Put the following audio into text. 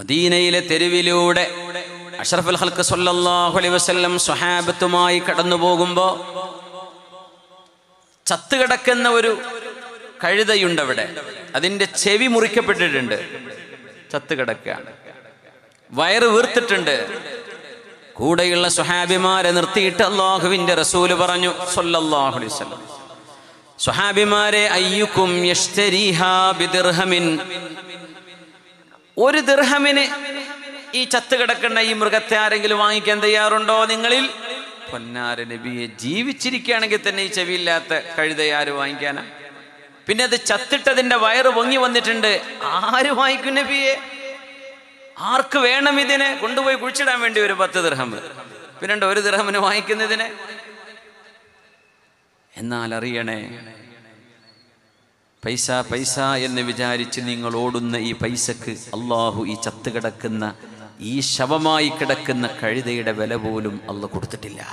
മദീനയിലെ തെരുവിലൂടെ അഷറഫുൽ ഹൽക്ക് സൊല്ലാഹു അലൈ വസ്ല്ലം സ്വഹാബത്തുമായി കടന്നു പോകുമ്പോൾ ചത്തുകിടക്കുന്ന ഒരു കഴുതയുണ്ടവിടെ അതിൻ്റെ ചെവി മുറിക്കപ്പെട്ടിട്ടുണ്ട് ചത്തുകിടക്കുകയാണ് വയറ് വീർത്തിട്ടുണ്ട് കൂടെയുള്ള സുഹാബിമാരെ നിർത്തിയിട്ട് അള്ളാഹുവിന്റെ റസൂല് പറഞ്ഞു സൊല്ലാഹു അലൈഹി സ്വഹാബിമാരെ അയ്യുക്കും ഒരു ദിർഹമിന് ഈ ചത്ത് കിടക്കുന്ന ഈ മൃഗത്തെ ആരെങ്കിലും വാങ്ങിക്കാൻ തയ്യാറുണ്ടോ നിങ്ങളിൽ പൊന്നാര നബിയെ ജീവിച്ചിരിക്കുകയാണെങ്കിൽ തന്നെ ഈ ചെവിയില്ലാത്ത കഴുതയാര് വാങ്ങിക്കാനാ പിന്നെ അത് ചത്തിട്ടതിന്റെ വയറ് പൊങ്ങി വന്നിട്ടുണ്ട് ആര് വാങ്ങിക്കും നബിയെ ആർക്ക് വേണം ഇതിനെ കൊണ്ടുപോയി കുഴിച്ചിടാൻ വേണ്ടി ഒരു പത്ത് ദൃഹം പിന്നെ ഒരു ദൃഹമിന് വാങ്ങിക്കുന്നതിന് എന്നാൽ അറിയണേ പൈസ പൈസ എന്ന് വിചാരിച്ച് നിങ്ങൾ ഓടുന്ന ഈ പൈസക്ക് അള്ളാഹു ഈ ചത്തുകിടക്കുന്ന കിടക്കുന്ന ഈ ശവമായി കിടക്കുന്ന കഴുതയുടെ വില പോലും അള്ള കൊടുത്തിട്ടില്ല